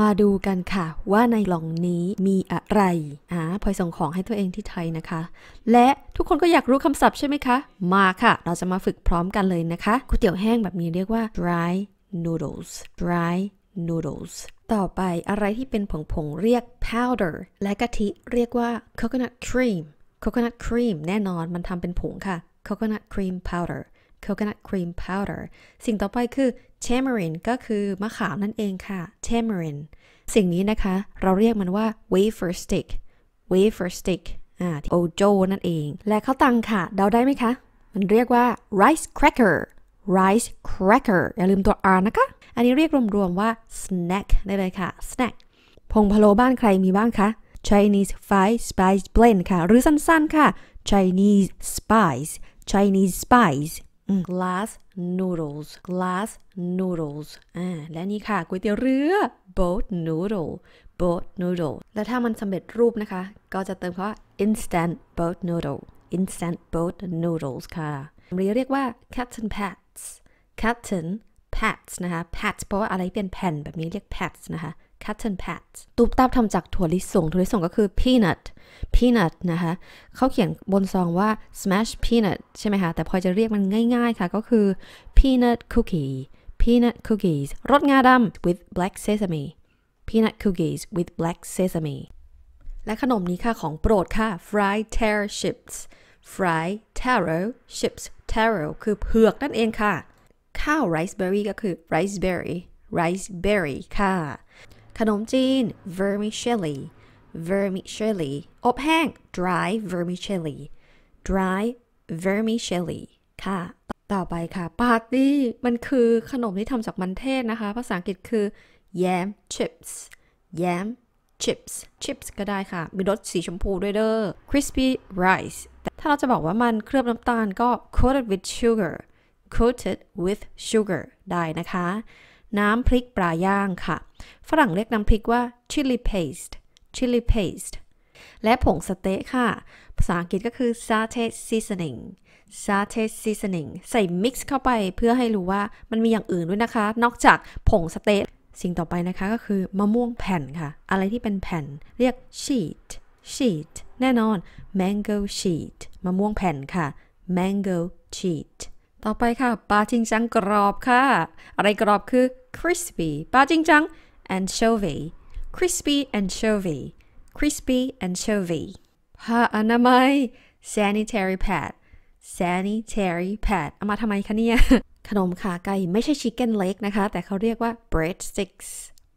มาดูกันค่ะว่าในกล่องนี้มีอะไรอ่าพลอยส่งของให้ตัวเองที่ไทยนะคะ และทุกคนก็อยากรู้คำศัพท์ใช่ไหมคะ มาค่ะเราจะมาฝึกพร้อมกันเลยนะคะก๋วยเตี๋ยวแห้งแบบนี้เรียกว่า dry noodles dry noodles ต่อไปอะไรที่เป็นผงๆเรียก powder และกะทิเรียกว่า coconut cream coconut cream แน่นอนมันทำเป็นผงค่ะ coconut cream powder coconut cream powder สิ่งต่อไปคือ tamarind ก็คือมะขามนั่นเองค่ะ tamarind สิ่งนี้นะคะเราเรียกมันว่า wafer stick wafer stick อ่า โอโจนั่นเอง และข้าวตังค่ะเดาได้ไหมคะ มันเรียกว่า rice cracker rice cracker อย่าลืมตัว r นะคะ อันนี้เรียกรวมๆว่า snack ได้เลยค่ะ snack พงพะโลบ้านใครมีบ้างคะ Chinese Five Spice Blend ค่ะ หรือสั้นๆค่ะ Chinese Spice Chinese Spice glass noodles glass noodles อ่าและนี่ค่ะก๋วยเตี๋ยวเรือ boat noodle boat noodle และถ้ามันสำเร็จรูปนะคะ ก็จะเติมคำว่า instant boat noodle instant boat noodles ค่ะเราเรียกว่า captain pats captain pats นะคะ pats เพราะว่าอะไรเป็นแผ่น แบบนี้เรียก pats นะคะ cotton pads ต๊บตาบทำจากถั่วลิสงถั่วลิสงก็คือ peanut peanut นะคะ เขาเขียนบนซองว่า smash peanut ใช่ไหมคะ แต่พอจะเรียกมันง่ายๆ ค่ะ ก็คือ peanut cookie peanut cookies รสงาดำ with black sesame peanut cookies with black sesame และขนมนี้ค่ะของโปรดค่ะ fried taro chips fried taro chips taro คือเผือกนั่นเองค่ะ ข้าว rice berry ก็คือ rice berry rice berry ค่ะขนมจีน vermicelli vermicelli อบแห้ง dry vermicelli dry vermicelli ค่ะ ต่อไปค่ะ ปาร์ตี้มันคือขนมที่ทำจากมันเทศนะคะ ภาษาอังกฤษคือ yam chips yam chips chips ก็ได้ค่ะ มีรสสีชมพูด้วยเด้อ crispy rice ถ้าเราจะบอกว่ามันเคลือบน้ำตาลก็ coated with sugar coated with sugar ได้นะคะน้ำพริกปลาย่างค่ะ ฝรั่งเรียกน้ำพริกว่า chili paste chili paste และผงสเต๊ะค่ะ ภาษาอังกฤษก็คือ satay seasoning satay seasoning ใส่ mix เข้าไปเพื่อให้รู้ว่ามันมีอย่างอื่นด้วยนะคะ นอกจากผงสเต๊ะ สิ่งต่อไปนะคะก็คือ มะม่วงแผ่นค่ะ อะไรที่เป็นแผ่น เรียก sheet sheet แน่นอน mango sheet มะม่วงแผ่นค่ะ mango sheet ต่อไปค่ะปลาจริงจังกรอบค่ะ อะไรกรอบคือ crispy ปลาจริงจัง anchovy crispy anchovy crispy anchovy ผ้าอนามัย sanitary pad sanitary pad เอามาทำไมคะเนี่ย ขนมขาไก่ไม่ใช่ chicken leg นะคะ แต่เขาเรียกว่า breadsticks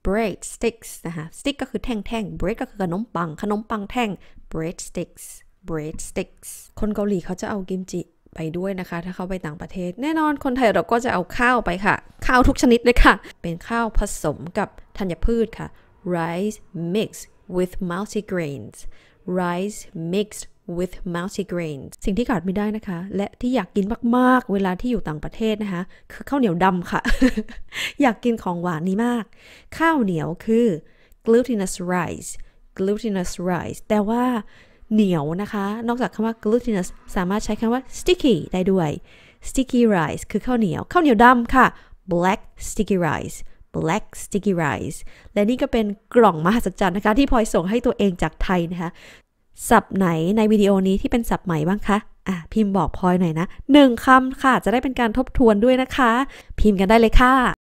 breadsticks นะคะ stick ก็คือแท่งๆ bread ก็คือขนมปังขนมปังแท่ง breadsticks breadsticks คนเกาหลีเขาจะเอากิมจิไปด้วยนะคะ ถ้าเขาไปต่างประเทศ แน่นอนคนไทยเราก็จะเอาข้าวไปค่ะ ข้าวทุกชนิดเลยค่ะเป็นข้าวผสมกับธัญพืชค่ะ rice mixed with multigrains rice mixed with multigrains สิ่งที่ขาดไม่ได้นะคะ และที่อยากกินมากๆ เวลาที่อยู่ต่างประเทศนะคะ คือข้าวเหนียวดำค่ะ อยากกินของหวานนี้มาก ข้าวเหนียวคือ glutinous rice glutinous rice แต่ว่าเหนียวนะคะ นอกจากคำว่า glutinous สามารถใช้คำว่า sticky ได้ด้วย sticky rice คือข้าวเหนียวข้าวเหนียวดำค่ะ black sticky rice black sticky rice และนี่ก็เป็นกล่องมหัศจรรย์นะคะ ที่พลอยส่งให้ตัวเองจากไทยนะคะ สับไหนในวิดีโอนี้ที่เป็นสับใหม่บ้างคะอ่ะพิมพ์บอกพลอยหน่อยนะหนึ่งคำค่ะ จะได้เป็นการทบทวนด้วยนะคะ พิมพ์กันได้เลยค่ะ